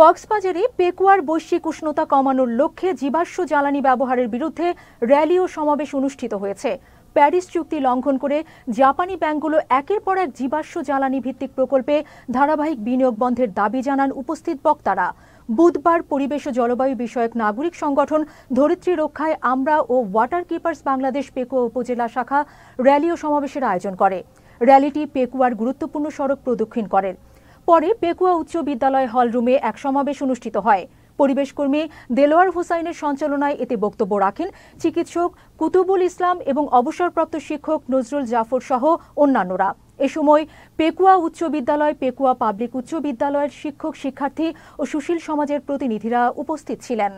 কক্সবাজারে পেকুয়ার বৈশ্বিক উষ্ণতা কমানোর লক্ষ্যে জীবাশ্ম জ্বালানি ব্যবহারের বিরুদ্ধে র্যালি ও সমাবেশ অনুষ্ঠিত হয়েছে প্যারিস চুক্তি লঙ্ঘন করে জাপানি ব্যাংকগুলো একের পর এক জীবাশ্ম জ্বালানি ভিত্তিক প্রকল্পে ধারাবাহিক বিনিয়োগ বন্ধের দাবি জানান উপস্থিত বক্তারা বুধবার পরিবেশ ও জলবায়ু বিষয়ক নাগরিক সংগঠন ধরিত্রী রক্ষায় আমরা ও ওয়াটার কিপার্স বাংলাদেশ পেকুয়া উপজেলা শাখা র্যালি ও সমাবেশের আয়োজন করে র্যালিটি পেকুয়ার গুরুত্বপূর্ণ সড়ক প্রদক্ষিণ করেন পরে পেকুয়া উচ্চ বিদ্যালয় হল রুমে এক সমাবেশ অনুষ্ঠিত হয় পরিবেশকর্মী দেলোয়ার হুসাইনের সঞ্চালনায় এতে বক্তব্য রাখেন চিকিৎসক কুতুবুল ইসলাম এবং অবসরপ্রাপ্ত শিক্ষক নজরুল জাফর সহ অন্যান্যরা এ সময় পেকুয়া উচ্চ বিদ্যালয় পেকুয়া পাবলিক উচ্চ বিদ্যালয়ের শিক্ষক শিক্ষার্থী ও সুশীল সমাজের প্রতিনিধিরা উপস্থিত ছিলেন